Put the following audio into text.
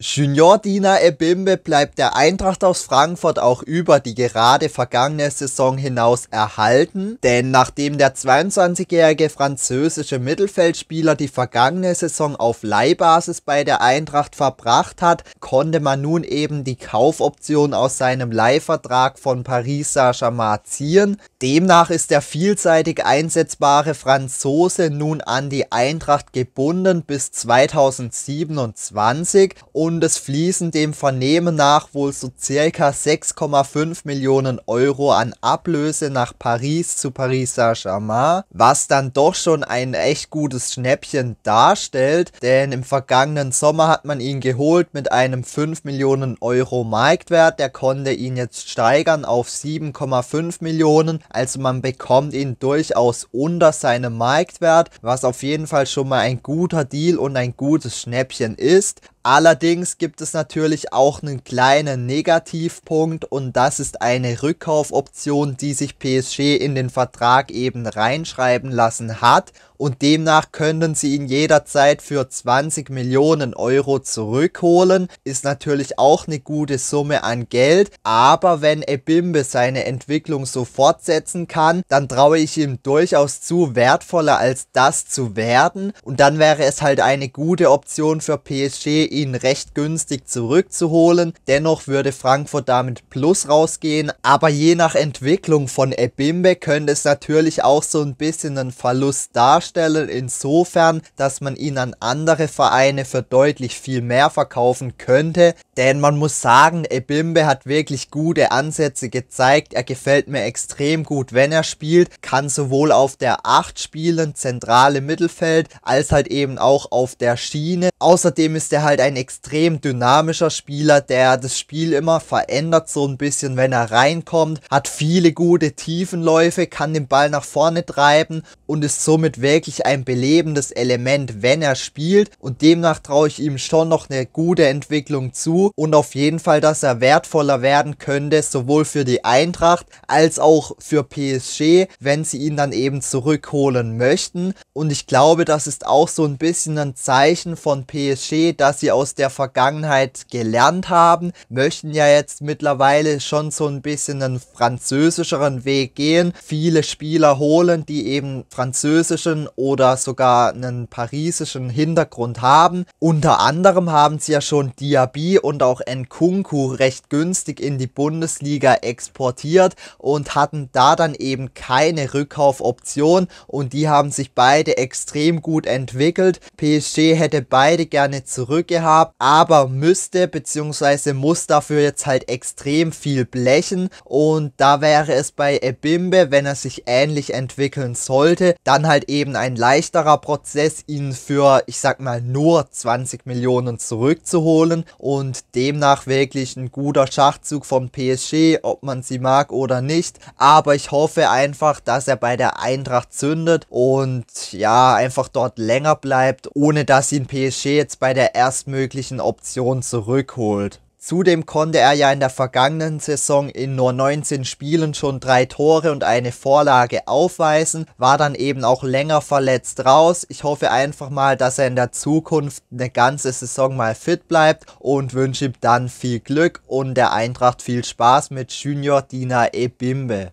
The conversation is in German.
Junior-Dina Ebimbe bleibt der Eintracht aus Frankfurt auch über die gerade vergangene Saison hinaus erhalten, denn nachdem der 22-jährige französische Mittelfeldspieler die vergangene Saison auf Leihbasis bei der Eintracht verbracht hat, konnte man nun eben die Kaufoption aus seinem Leihvertrag von Paris Saint-Germain ziehen. Demnach ist der vielseitig einsetzbare Franzose nun an die Eintracht gebunden bis 2027 und Mundes fließen dem Vernehmen nach wohl so circa 6,5 Millionen Euro an Ablöse nach Paris zu Paris Saint-Germain, was dann doch schon ein echt gutes Schnäppchen darstellt, denn im vergangenen Sommer hat man ihn geholt mit einem 5 Millionen Euro Marktwert, der konnte ihn jetzt steigern auf 7,5 Millionen, also man bekommt ihn durchaus unter seinem Marktwert, was auf jeden Fall schon mal ein guter Deal und ein gutes Schnäppchen ist, Allerdings gibt es natürlich auch einen kleinen Negativpunkt und das ist eine Rückkaufoption, die sich PSG in den Vertrag eben reinschreiben lassen hat und demnach können sie ihn jederzeit für 20 Millionen Euro zurückholen. Ist natürlich auch eine gute Summe an Geld, aber wenn Ebimbe seine Entwicklung so fortsetzen kann, dann traue ich ihm durchaus zu, wertvoller als das zu werden und dann wäre es halt eine gute Option für PSG, ihn recht günstig zurückzuholen. Dennoch würde Frankfurt damit plus rausgehen. Aber je nach Entwicklung von Ebimbe könnte es natürlich auch so ein bisschen einen Verlust darstellen. Insofern, dass man ihn an andere Vereine für deutlich viel mehr verkaufen könnte. Denn man muss sagen, Ebimbe hat wirklich gute Ansätze gezeigt. Er gefällt mir extrem gut, wenn er spielt. Kann sowohl auf der 8 spielen, zentrale Mittelfeld, als halt eben auch auf der Schiene. Außerdem ist er halt halt ein extrem dynamischer Spieler, der das Spiel immer verändert so ein bisschen, wenn er reinkommt, hat viele gute Tiefenläufe, kann den Ball nach vorne treiben und ist somit wirklich ein belebendes Element, wenn er spielt und demnach traue ich ihm schon noch eine gute Entwicklung zu und auf jeden Fall, dass er wertvoller werden könnte, sowohl für die Eintracht als auch für PSG, wenn sie ihn dann eben zurückholen möchten und ich glaube, das ist auch so ein bisschen ein Zeichen von PSG, dass sie sie aus der Vergangenheit gelernt haben, möchten ja jetzt mittlerweile schon so ein bisschen einen französischeren Weg gehen. Viele Spieler holen, die eben französischen oder sogar einen parisischen Hintergrund haben. Unter anderem haben sie ja schon Diaby und auch Nkunku recht günstig in die Bundesliga exportiert und hatten da dann eben keine Rückkaufoption und die haben sich beide extrem gut entwickelt. PSG hätte beide gerne zurückgehalten gehabt, aber müsste bzw. muss dafür jetzt halt extrem viel blechen und da wäre es bei Ebimbe, wenn er sich ähnlich entwickeln sollte, dann halt eben ein leichterer Prozess, ihn für, ich sag mal, nur 20 Millionen zurückzuholen und demnach wirklich ein guter Schachzug von PSG, ob man sie mag oder nicht, aber ich hoffe einfach, dass er bei der Eintracht zündet und ja, einfach dort länger bleibt, ohne dass ihn PSG jetzt bei der ersten bestmöglichen Option zurückholt. Zudem konnte er ja in der vergangenen Saison in nur 19 Spielen schon drei Tore und eine Vorlage aufweisen, war dann eben auch länger verletzt raus. Ich hoffe einfach mal, dass er in der Zukunft eine ganze Saison mal fit bleibt und wünsche ihm dann viel Glück und der Eintracht viel Spaß mit Junior Dina Ebimbe.